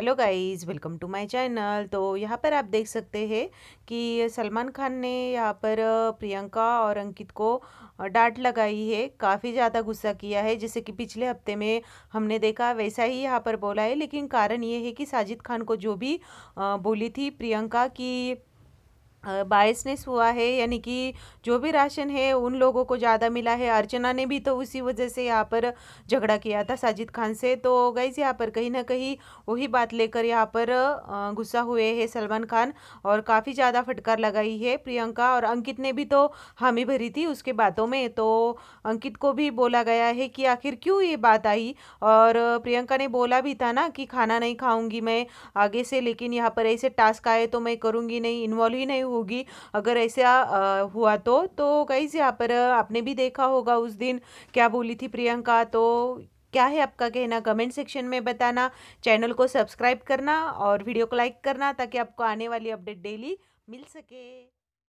hello guys welcome to my channel तो यहाँ पर आप देख सकते हैं कि सलमान खान ने यहाँ पर प्रियंका और अंकित को डांट लगाई है काफ़ी ज़्यादा गुस्सा किया है जैसे कि पिछले हफ्ते में हमने देखा वैसा ही यहाँ पर बोला है लेकिन कारण ये है कि साजिद खान को जो भी बोली थी प्रियंका की बायसनेस हुआ है यानी कि जो भी राशन है उन लोगों को ज़्यादा मिला है अर्चना ने भी तो उसी वजह से यहाँ पर झगड़ा किया था साजिद खान से तो गई यहाँ पर कहीं ना कहीं वही बात लेकर यहाँ पर गुस्सा हुए हैं सलमान खान और काफ़ी ज़्यादा फटकार लगाई है प्रियंका और अंकित ने भी तो हामी भरी थी उसके बातों में तो अंकित को भी बोला गया है कि आखिर क्यों ये बात आई और प्रियंका ने बोला भी था ना कि खाना नहीं खाऊंगी मैं आगे से लेकिन यहाँ पर ऐसे टास्क आए तो मैं करूँगी नहीं इन्वॉल्व ही नहीं होगी अगर ऐसा हुआ तो तो गाइज यहाँ पर आपने भी देखा होगा उस दिन क्या बोली थी प्रियंका तो क्या है आपका कहना कमेंट सेक्शन में बताना चैनल को सब्सक्राइब करना और वीडियो को लाइक करना ताकि आपको आने वाली अपडेट डेली मिल सके